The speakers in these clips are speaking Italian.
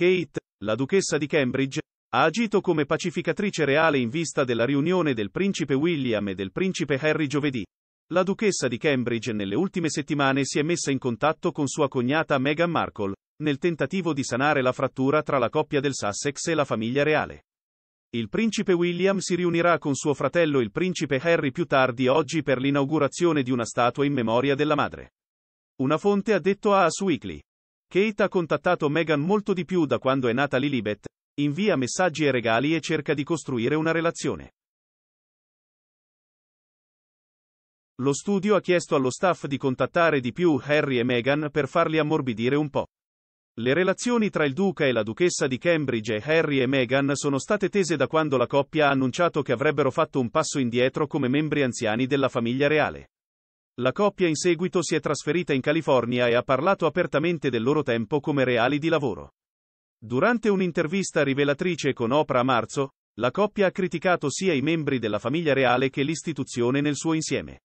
Kate, la duchessa di Cambridge, ha agito come pacificatrice reale in vista della riunione del principe William e del principe Harry giovedì. La duchessa di Cambridge nelle ultime settimane si è messa in contatto con sua cognata Meghan Markle, nel tentativo di sanare la frattura tra la coppia del Sussex e la famiglia reale. Il principe William si riunirà con suo fratello il principe Harry più tardi oggi per l'inaugurazione di una statua in memoria della madre. Una fonte ha detto a Us Weekly. Kate ha contattato Meghan molto di più da quando è nata Lilibet, invia messaggi e regali e cerca di costruire una relazione. Lo studio ha chiesto allo staff di contattare di più Harry e Meghan per farli ammorbidire un po'. Le relazioni tra il duca e la duchessa di Cambridge e Harry e Meghan sono state tese da quando la coppia ha annunciato che avrebbero fatto un passo indietro come membri anziani della famiglia reale. La coppia in seguito si è trasferita in California e ha parlato apertamente del loro tempo come reali di lavoro. Durante un'intervista rivelatrice con Oprah a marzo, la coppia ha criticato sia i membri della famiglia reale che l'istituzione nel suo insieme.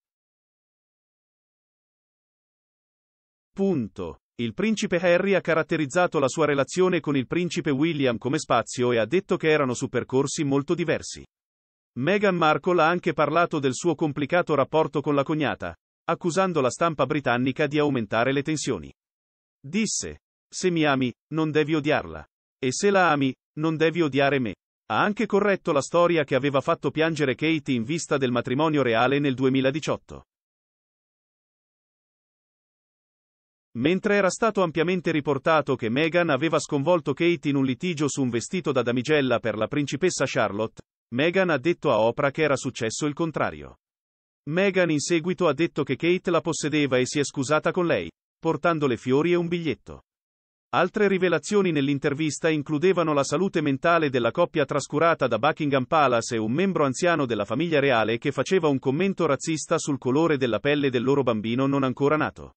Punto. Il principe Harry ha caratterizzato la sua relazione con il principe William come spazio e ha detto che erano su percorsi molto diversi. Meghan Markle ha anche parlato del suo complicato rapporto con la cognata, accusando la stampa britannica di aumentare le tensioni. Disse, se mi ami, non devi odiarla. E se la ami, non devi odiare me. Ha anche corretto la storia che aveva fatto piangere Kate in vista del matrimonio reale nel 2018. Mentre era stato ampiamente riportato che Meghan aveva sconvolto Kate in un litigio su un vestito da damigella per la principessa Charlotte, Meghan ha detto a Oprah che era successo il contrario. Meghan in seguito ha detto che Kate la possedeva e si è scusata con lei, portandole fiori e un biglietto. Altre rivelazioni nell'intervista includevano la salute mentale della coppia trascurata da Buckingham Palace e un membro anziano della famiglia reale che faceva un commento razzista sul colore della pelle del loro bambino non ancora nato.